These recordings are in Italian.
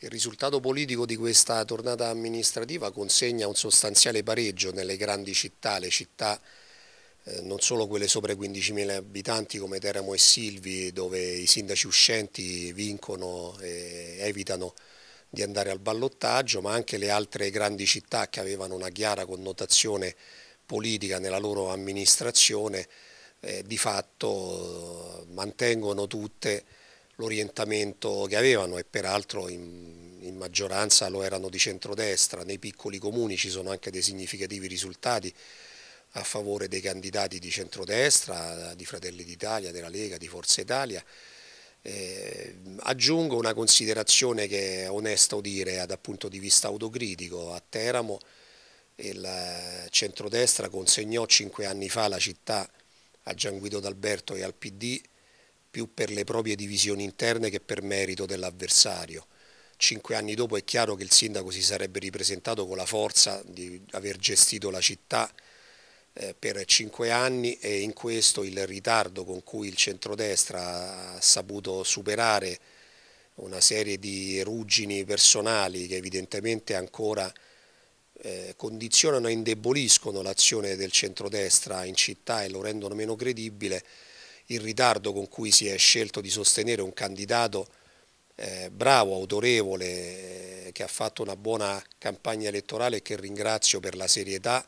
Il risultato politico di questa tornata amministrativa consegna un sostanziale pareggio nelle grandi città, le città eh, non solo quelle sopra i 15.000 abitanti come Teramo e Silvi dove i sindaci uscenti vincono e evitano di andare al ballottaggio, ma anche le altre grandi città che avevano una chiara connotazione politica nella loro amministrazione eh, di fatto eh, mantengono tutte l'orientamento che avevano e peraltro in, in, maggioranza lo erano di centrodestra. Nei piccoli comuni ci sono anche dei significativi risultati a favore dei candidati di centrodestra, di Fratelli d'Italia, della Lega, di Forza Italia. Eh, aggiungo una considerazione che è onesta udire dal punto di vista autocritico. A Teramo il centrodestra consegnò cinque anni fa la città a Gian Guido D'Alberto e al PD più per le proprie divisioni interne che per merito dell'avversario. Cinque anni dopo è chiaro che il sindaco si sarebbe ripresentato con la forza di aver gestito la città eh, per cinque anni e in questo il ritardo con cui il centrodestra ha saputo superare una serie di ruggini personali che evidentemente ancora eh, condizionano e indeboliscono l'azione del centrodestra in città e lo rendono meno credibile il ritardo con cui si è scelto di sostenere un candidato eh, bravo, autorevole, eh, che ha fatto una buona campagna elettorale e che ringrazio per la serietà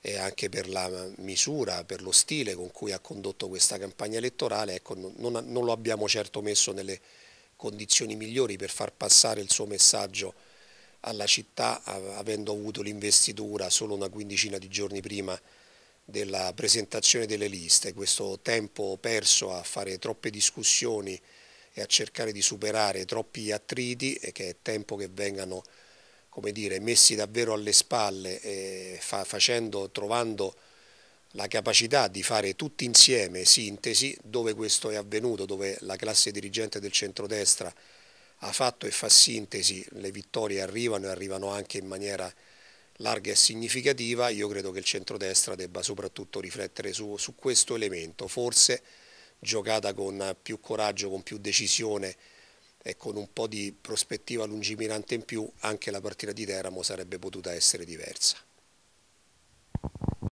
e anche per la misura, per lo stile con cui ha condotto questa campagna elettorale, ecco, non, non lo abbiamo certo messo nelle condizioni migliori per far passare il suo messaggio alla città avendo avuto l'investitura solo una quindicina di giorni prima della presentazione delle liste, questo tempo perso a fare troppe discussioni e a cercare di superare troppi attriti e che è tempo che vengano come dire, messi davvero alle spalle e fa, facendo, trovando la capacità di fare tutti insieme sintesi dove questo è avvenuto, dove la classe dirigente del centrodestra ha fatto e fa sintesi, le vittorie arrivano e arrivano anche in maniera larga e significativa, io credo che il centrodestra debba soprattutto riflettere su, su questo elemento, forse giocata con più coraggio, con più decisione e con un po' di prospettiva lungimirante in più, anche la partita di Teramo sarebbe potuta essere diversa.